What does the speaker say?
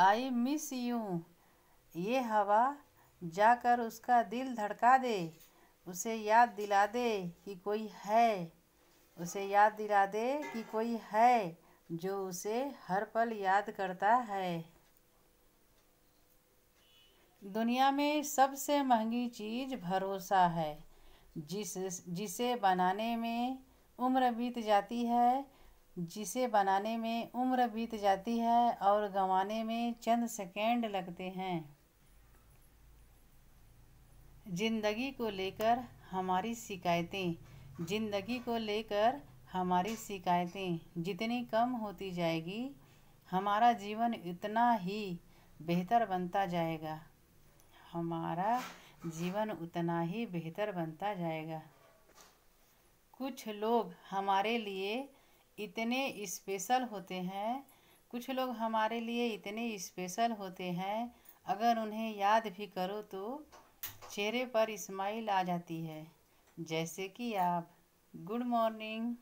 I miss you ये हवा जाकर उसका दिल धड़का दे उसे याद दिला दे कि कोई है उसे याद दिला दे कि कोई है जो उसे हर पल याद करता है दुनिया में सबसे महंगी चीज़ भरोसा है जिस जिसे बनाने में उम्र बीत जाती है जिसे बनाने में उम्र बीत जाती है और गंवाने में चंद सेकेंड लगते हैं जिंदगी को लेकर हमारी शिकायतें जिंदगी को लेकर हमारी शिकायतें जितनी कम होती जाएगी हमारा जीवन उतना ही बेहतर बनता जाएगा हमारा जीवन उतना ही बेहतर बनता जाएगा कुछ लोग हमारे लिए इतने स्पेशल होते हैं कुछ लोग हमारे लिए इतने स्पेशल होते हैं अगर उन्हें याद भी करो तो चेहरे पर स्माइल आ जाती है जैसे कि आप गुड मॉर्निंग